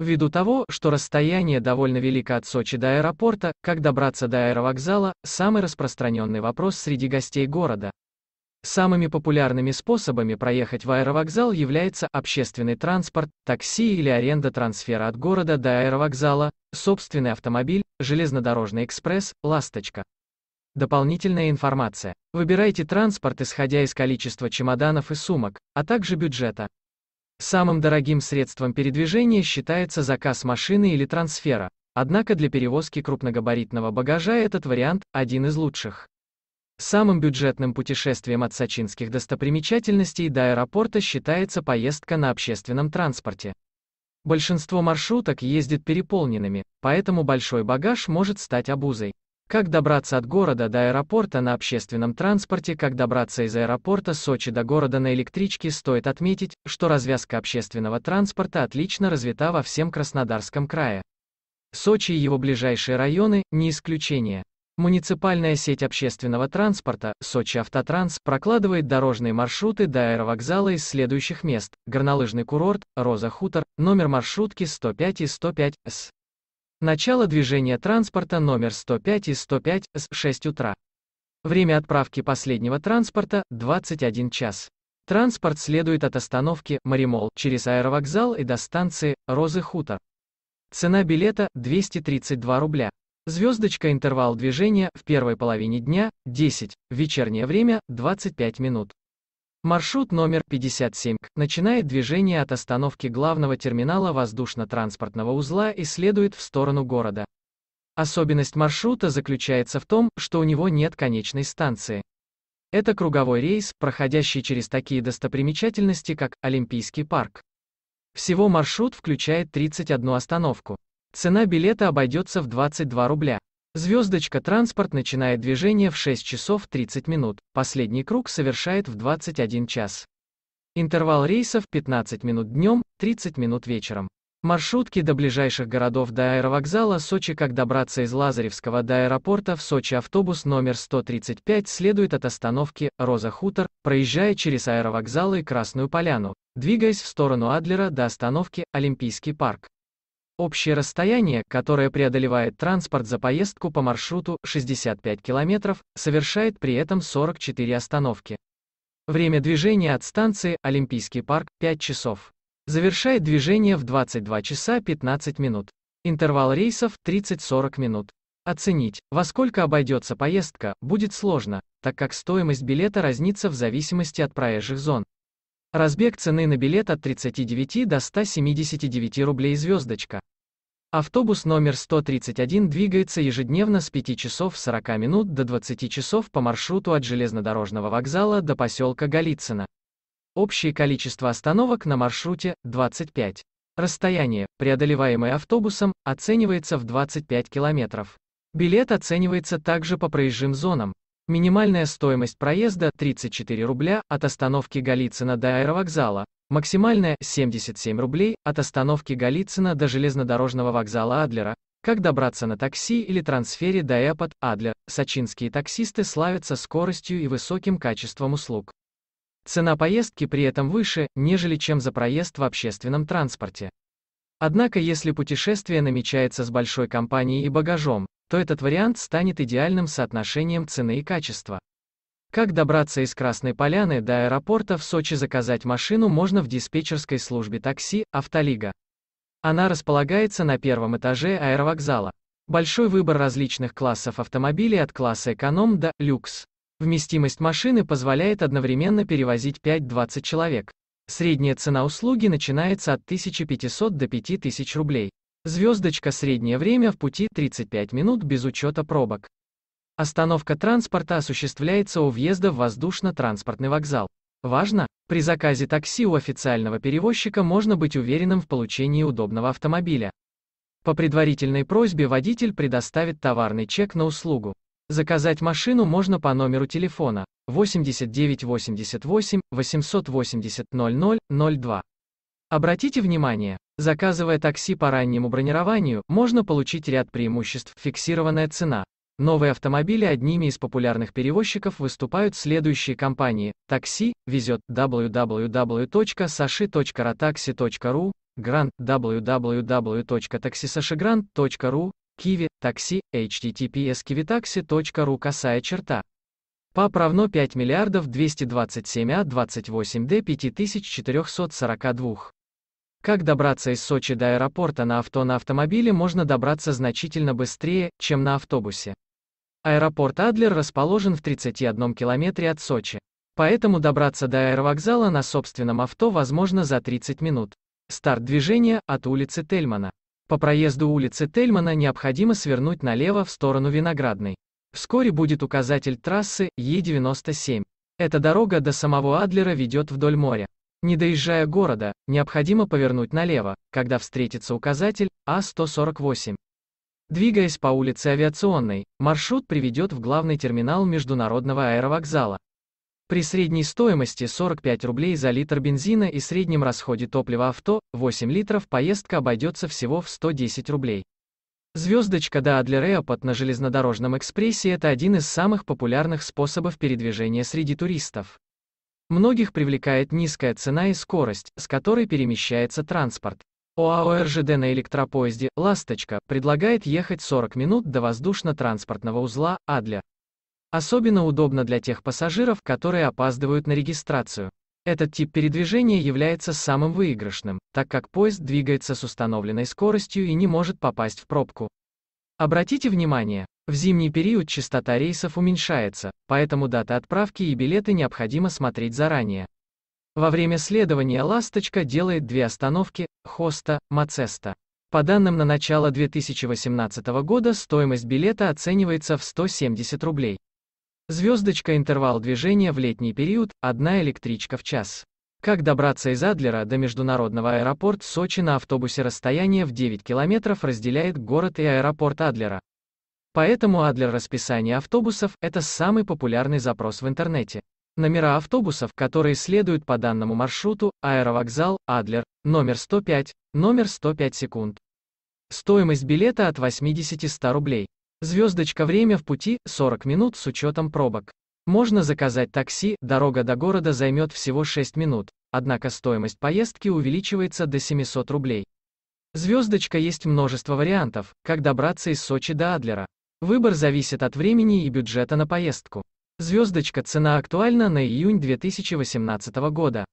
Ввиду того, что расстояние довольно велико от Сочи до аэропорта, как добраться до аэровокзала, самый распространенный вопрос среди гостей города. Самыми популярными способами проехать в аэровокзал является общественный транспорт, такси или аренда трансфера от города до аэровокзала, собственный автомобиль, железнодорожный экспресс, ласточка. Дополнительная информация. Выбирайте транспорт исходя из количества чемоданов и сумок, а также бюджета. Самым дорогим средством передвижения считается заказ машины или трансфера, однако для перевозки крупногабаритного багажа этот вариант – один из лучших. Самым бюджетным путешествием от сочинских достопримечательностей до аэропорта считается поездка на общественном транспорте. Большинство маршруток ездит переполненными, поэтому большой багаж может стать обузой. Как добраться от города до аэропорта на общественном транспорте, как добраться из аэропорта Сочи до города на электричке, стоит отметить, что развязка общественного транспорта отлично развита во всем Краснодарском крае. Сочи и его ближайшие районы – не исключение. Муниципальная сеть общественного транспорта «Сочи Автотранс» прокладывает дорожные маршруты до аэровокзала из следующих мест – горнолыжный курорт, Роза Хутор, номер маршрутки 105 и 105 С. Начало движения транспорта номер 105 из 105 с 6 утра. Время отправки последнего транспорта – 21 час. Транспорт следует от остановки «Маримол» через аэровокзал и до станции «Розы Хутор». Цена билета – 232 рубля. Звездочка интервал движения в первой половине дня – 10, вечернее время – 25 минут. Маршрут номер 57 начинает движение от остановки главного терминала воздушно-транспортного узла и следует в сторону города. Особенность маршрута заключается в том, что у него нет конечной станции. Это круговой рейс, проходящий через такие достопримечательности, как Олимпийский парк. Всего маршрут включает 31 остановку. Цена билета обойдется в 22 рубля. Звездочка транспорт начинает движение в 6 часов 30 минут, последний круг совершает в 21 час. Интервал рейсов 15 минут днем, 30 минут вечером. Маршрутки до ближайших городов до аэровокзала Сочи Как добраться из Лазаревского до аэропорта в Сочи автобус номер 135 следует от остановки «Роза Хутор», проезжая через аэровокзалы и Красную Поляну, двигаясь в сторону Адлера до остановки «Олимпийский парк». Общее расстояние, которое преодолевает транспорт за поездку по маршруту 65 км, совершает при этом 44 остановки. Время движения от станции Олимпийский парк – 5 часов. Завершает движение в 22 часа 15 минут. Интервал рейсов – 30-40 минут. Оценить, во сколько обойдется поездка, будет сложно, так как стоимость билета разнится в зависимости от проезжих зон. Разбег цены на билет от 39 до 179 рублей звездочка. Автобус номер 131 двигается ежедневно с 5 часов 40 минут до 20 часов по маршруту от железнодорожного вокзала до поселка Голицыно. Общее количество остановок на маршруте – 25. Расстояние, преодолеваемое автобусом, оценивается в 25 километров. Билет оценивается также по проезжим зонам. Минимальная стоимость проезда 34 рубля от остановки Голицына до аэровокзала, максимальная 77 рублей от остановки Голицына до железнодорожного вокзала Адлера. Как добраться на такси или трансфере до Эпот, Адлер, сочинские таксисты славятся скоростью и высоким качеством услуг. Цена поездки при этом выше, нежели чем за проезд в общественном транспорте. Однако если путешествие намечается с большой компанией и багажом, то этот вариант станет идеальным соотношением цены и качества. Как добраться из Красной Поляны до аэропорта в Сочи заказать машину можно в диспетчерской службе такси «Автолига». Она располагается на первом этаже аэровокзала. Большой выбор различных классов автомобилей от класса эконом до люкс. Вместимость машины позволяет одновременно перевозить 5-20 человек. Средняя цена услуги начинается от 1500 до 5000 рублей. Звездочка среднее время в пути 35 минут без учета пробок. Остановка транспорта осуществляется у въезда в воздушно-транспортный вокзал. Важно, при заказе такси у официального перевозчика можно быть уверенным в получении удобного автомобиля. По предварительной просьбе водитель предоставит товарный чек на услугу. Заказать машину можно по номеру телефона 8988 880 00 Обратите внимание, Заказывая такси по раннему бронированию, можно получить ряд преимуществ. Фиксированная цена. Новые автомобили одними из популярных перевозчиков выступают следующие компании. Такси везет www.sashi.rotaxi.ru, Grant www.taxisashigrant.ru, Kiwi такси https kivitaxi.ru косая черта. ПАП равно 5 миллиардов 227 А 28 Д 5442. Как добраться из Сочи до аэропорта на авто на автомобиле можно добраться значительно быстрее, чем на автобусе. Аэропорт Адлер расположен в 31 километре от Сочи. Поэтому добраться до аэровокзала на собственном авто возможно за 30 минут. Старт движения от улицы Тельмана. По проезду улицы Тельмана необходимо свернуть налево в сторону Виноградной. Вскоре будет указатель трассы Е97. Эта дорога до самого Адлера ведет вдоль моря. Не доезжая города, необходимо повернуть налево, когда встретится указатель А148. Двигаясь по улице Авиационной, маршрут приведет в главный терминал международного аэровокзала. При средней стоимости 45 рублей за литр бензина и среднем расходе топлива авто 8 литров поездка обойдется всего в 110 рублей. Звездочка до Адлер-Эопот на железнодорожном экспрессе – это один из самых популярных способов передвижения среди туристов. Многих привлекает низкая цена и скорость, с которой перемещается транспорт. ОАО РЖД на электропоезде «Ласточка» предлагает ехать 40 минут до воздушно-транспортного узла «Адля». Особенно удобно для тех пассажиров, которые опаздывают на регистрацию. Этот тип передвижения является самым выигрышным, так как поезд двигается с установленной скоростью и не может попасть в пробку. Обратите внимание, в зимний период частота рейсов уменьшается, поэтому даты отправки и билеты необходимо смотреть заранее. Во время следования «Ласточка» делает две остановки – Хоста, Мацеста. По данным на начало 2018 года стоимость билета оценивается в 170 рублей. Звездочка интервал движения в летний период – одна электричка в час. Как добраться из Адлера до международного аэропорта Сочи на автобусе расстояние в 9 километров разделяет город и аэропорт Адлера. Поэтому Адлер расписание автобусов – это самый популярный запрос в интернете. Номера автобусов, которые следуют по данному маршруту, аэровокзал, Адлер, номер 105, номер 105 секунд. Стоимость билета от 80-100 рублей. Звездочка время в пути – 40 минут с учетом пробок. Можно заказать такси, дорога до города займет всего 6 минут, однако стоимость поездки увеличивается до 700 рублей. Звездочка есть множество вариантов, как добраться из Сочи до Адлера. Выбор зависит от времени и бюджета на поездку. Звездочка цена актуальна на июнь 2018 года.